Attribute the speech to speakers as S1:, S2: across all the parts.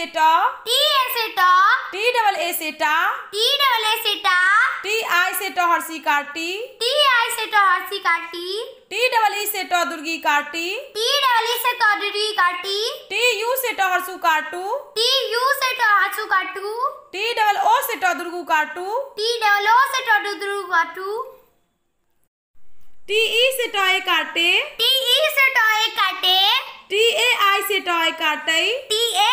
S1: सेटा T A सेटा T double A सेटा टी डबल ए सेटा टी आई सेटा हर्षी कार्टी टी आई सेटा हर्षी कार्टी टी डबल ई सेटा दुर्गी कार्टी टी डबल ई सेटा दुर्गी कार्टी टी यू सेटा हर्षु कार्टू टी यू सेटा हर्षु कार्टू टी डबल ओ सेटा दुर्गु कार्टू टी डबल ओ सेटा दुर्गु कार्टू टी ई से टॉय काटे टी ई से टॉय काटे टी ए आई से टॉय काटे टी ए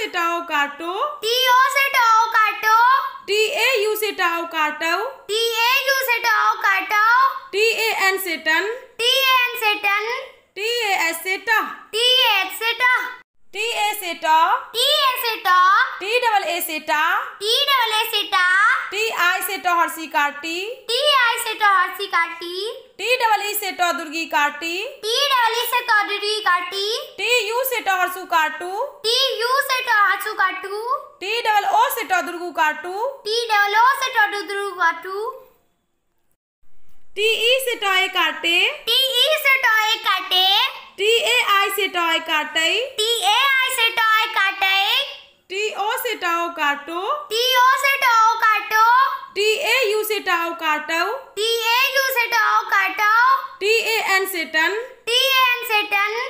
S1: से टाओ काटो टी ओ से टाओ काटो टी ए यू से टाओ काटो टी ए यू से टाओ काटो टी ए एन से टन टी ए एन से टन टी ए एस से टा टी ए एस से टा टी ए से टा टी ए से टा टी डबल ए से टा टी डबल ए से टा टी आई से टा हर्षी काटी टी आई से टा हर्षी काटी टी डबल ई से टा दुर्गी काटी टी डबल ई से टा दुर्गी काटी टी यू से टा हर्षू काटू टू का टू टी डबल ओ से टू का टू टी डबल ओ से टू का टू टी ई से टॉय काटे टी ई से टॉय काटे टी ए आई से टॉय काटे टी ए आई से टॉय काटे टी ओ से टाओ काटो टी ओ से टाओ काटो टी ए यू से टाओ काटो टी ए यू से टाओ काटो टी ए एन से टन टी ए एन से टन